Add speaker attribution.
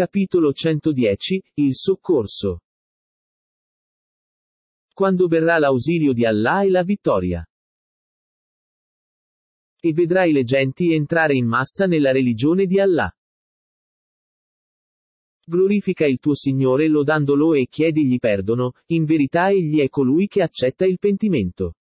Speaker 1: Capitolo 110, il soccorso. Quando verrà l'ausilio di Allah e la vittoria. E vedrai le genti entrare in massa nella religione di Allah. Glorifica il tuo Signore lodandolo e chiedigli perdono, in verità egli è colui che accetta il pentimento.